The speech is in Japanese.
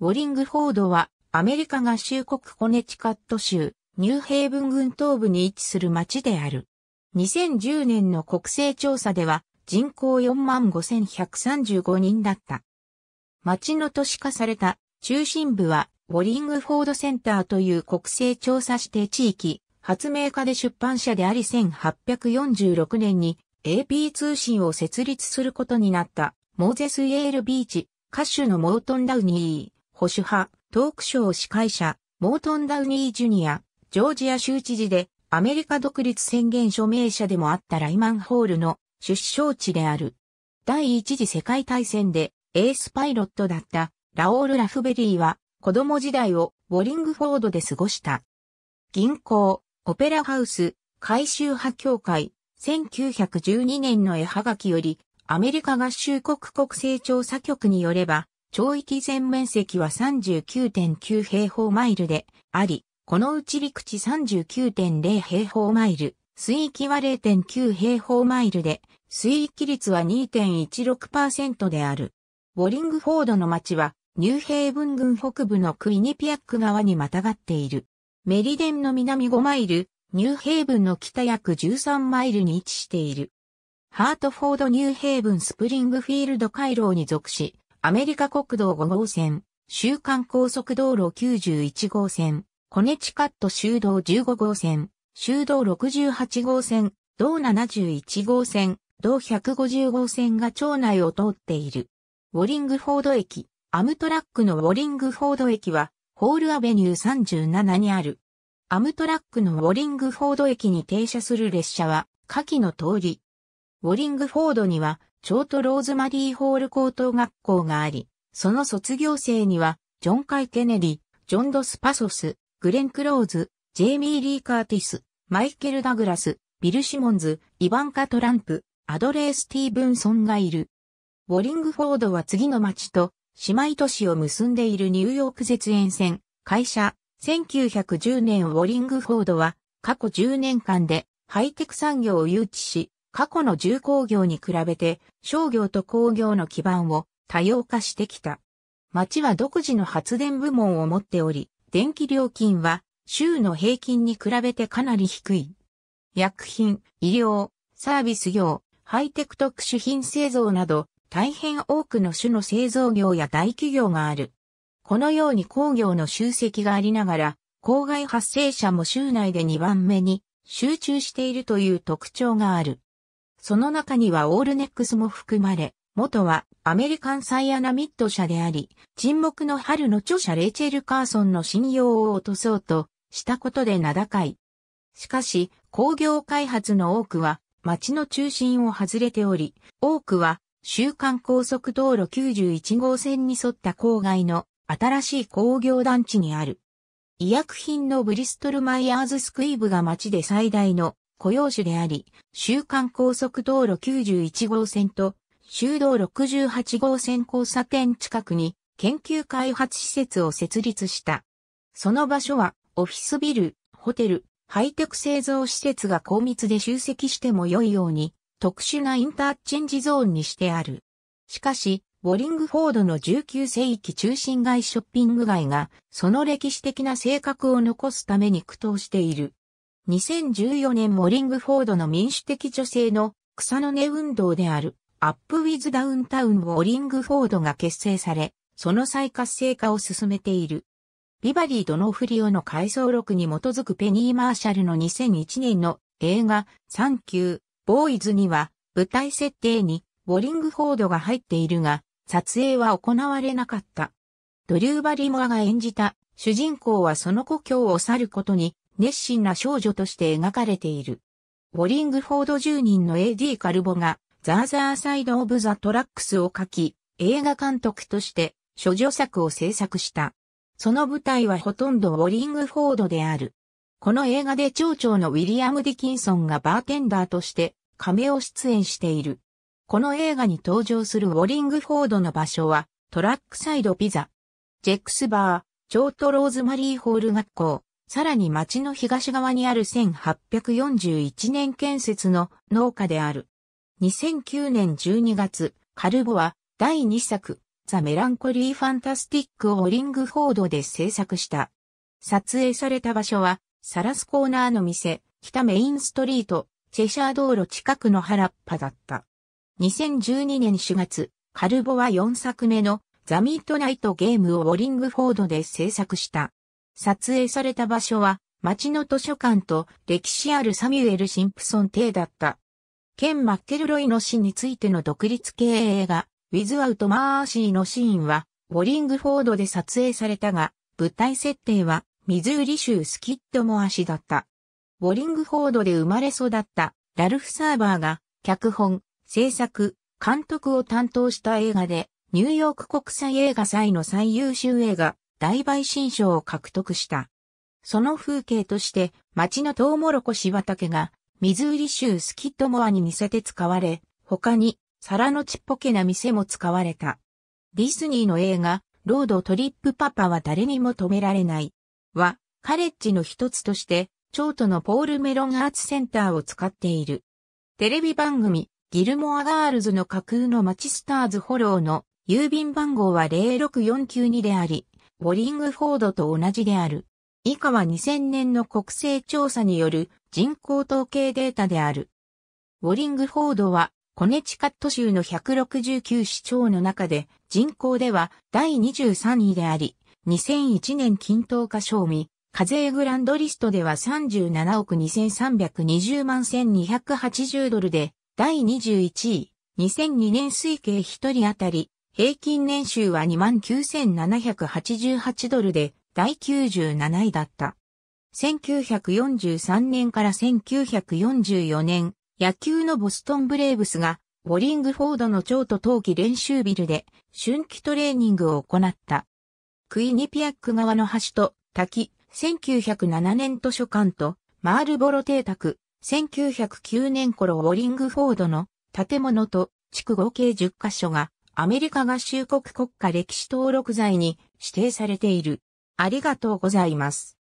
ウォリングフォードは、アメリカ合衆国コネチカット州、ニューヘイブン郡東部に位置する町である。2010年の国勢調査では、人口45,135人だった。町の都市化された中心部は、ウォリングフォードセンターという国勢調査指定地域、発明家で出版社であり1846年に AP 通信を設立することになった、モーゼス・イエール・ビーチ、歌手のモートン・ダウニー。保守派、トークショー司会者、モートン・ダウニー・ジュニア、ジョージア州知事で、アメリカ独立宣言署名者でもあったライマンホールの出生地である。第一次世界大戦でエースパイロットだったラオール・ラフベリーは子供時代をウォリングフォードで過ごした。銀行、オペラハウス、改修派協会、1912年の絵はがきより、アメリカ合衆国国勢調査局によれば、町域全面積は39.9平方マイルであり、このうち陸地39.0平方マイル、水域は0.9平方マイルで、水域率は2.16%である。ウォリングフォードの町は、ニューヘイブン郡北部のクイニピアック川にまたがっている。メリデンの南5マイル、ニューヘイブンの北約13マイルに位置している。ハートフォードニューヘイブンスプリングフィールド回廊に属し、アメリカ国道5号線、週間高速道路91号線、コネチカット州道15号線、州道68号線、道71号線、道150号線が町内を通っている。ウォリングフォード駅、アムトラックのウォリングフォード駅は、ホールアベニュー37にある。アムトラックのウォリングフォード駅に停車する列車は、下記の通り。ウォリングフォードには、京都ローズマリーホール高等学校があり、その卒業生には、ジョン・カイ・ケネディ、ジョン・ドス・パソス、グレン・クローズ、ジェイミー・リー・カーティス、マイケル・ダグラス、ビル・シモンズ、イバンカ・トランプ、アドレー・スティーブンソンがいる。ウォリングフォードは次の町と姉妹都市を結んでいるニューヨーク絶縁線、会社、1910年ウォリングフォードは過去10年間でハイテク産業を誘致し、過去の重工業に比べて商業と工業の基盤を多様化してきた。町は独自の発電部門を持っており、電気料金は州の平均に比べてかなり低い。薬品、医療、サービス業、ハイテク特殊品製造など、大変多くの種の製造業や大企業がある。このように工業の集積がありながら、公害発生者も州内で2番目に集中しているという特徴がある。その中にはオールネックスも含まれ、元はアメリカンサイアナミッド社であり、沈黙の春の著者レイチェル・カーソンの信用を落とそうとしたことで名高い。しかし、工業開発の多くは街の中心を外れており、多くは週間高速道路91号線に沿った郊外の新しい工業団地にある。医薬品のブリストル・マイヤーズ・スクイーブが街で最大の雇用主であり、週間高速道路91号線と、修道68号線交差点近くに研究開発施設を設立した。その場所はオフィスビル、ホテル、ハイテク製造施設が高密で集積しても良いように特殊なインターチェンジゾーンにしてある。しかし、ボリングフォードの19世紀中心街ショッピング街がその歴史的な性格を残すために苦闘している。2014年モリングフォードの民主的女性の草の根運動であるアップウィズダウンタウンモリングフォードが結成され、その再活性化を進めている。ビバリー・ドノフリオの回想録に基づくペニー・マーシャルの2001年の映画サンキュー・ボーイズには舞台設定にボリングフォードが入っているが撮影は行われなかった。ドリュー・バリモアが演じた主人公はその故郷を去ることに熱心な少女として描かれている。ウォリングフォード住人の AD カルボがザーザーサイドオブザトラックスを書き、映画監督として諸女作を制作した。その舞台はほとんどウォリングフォードである。この映画で町長のウィリアム・ディキンソンがバーテンダーとして亀を出演している。この映画に登場するウォリングフォードの場所はトラックサイドピザ。ジェックスバー、チョートローズマリーホール学校、さらに町の東側にある1841年建設の農家である。2009年12月、カルボは第2作、ザ・メランコリー・ファンタスティックをリングフォードで制作した。撮影された場所は、サラスコーナーの店、北メインストリート、チェシャー道路近くの原っぱだった。2012年4月、カルボは4作目のザ・ミッドナイトゲームをオリングフォードで制作した。撮影された場所は、町の図書館と歴史あるサミュエル・シンプソン邸だった。ケン・マッケルロイの死についての独立系映画、ウィズ・アウト・マーシーのシーンは、ボリングフォードで撮影されたが、舞台設定は、ミズーリ州スキッドモア市だった。ボリングフォードで生まれ育った、ラルフ・サーバーが、脚本、制作、監督を担当した映画で、ニューヨーク国際映画祭の最優秀映画、大陪新賞を獲得した。その風景として町のトウモロコシ畑がミズーリ州スキットモアに似せて使われ、他に皿のちっぽけな店も使われた。ディスニーの映画、ロードトリップパパは誰にも止められない。は、カレッジの一つとして、京都のポールメロンアーツセンターを使っている。テレビ番組、ギルモアガールズの架空のマチスターズフォローの郵便番号は06492であり、ボリングフォードと同じである。以下は2000年の国勢調査による人口統計データである。ウォリングフォードは、コネチカット州の169市町の中で、人口では第23位であり、2001年均等化賞味、課税グランドリストでは37億2320万1280ドルで、第21位、2002年推計1人当たり平均年収は29,788ドルで第97位だった。1943年から1944年、野球のボストンブレーブスが、ボリングフォードの超と冬季練習ビルで、春季トレーニングを行った。クイニピアック側の橋と滝、1907年図書館と、マールボロ邸宅、1909年頃ウォリングフォードの建物と地区合計10カ所がアメリカ合衆国国家歴史登録財に指定されている。ありがとうございます。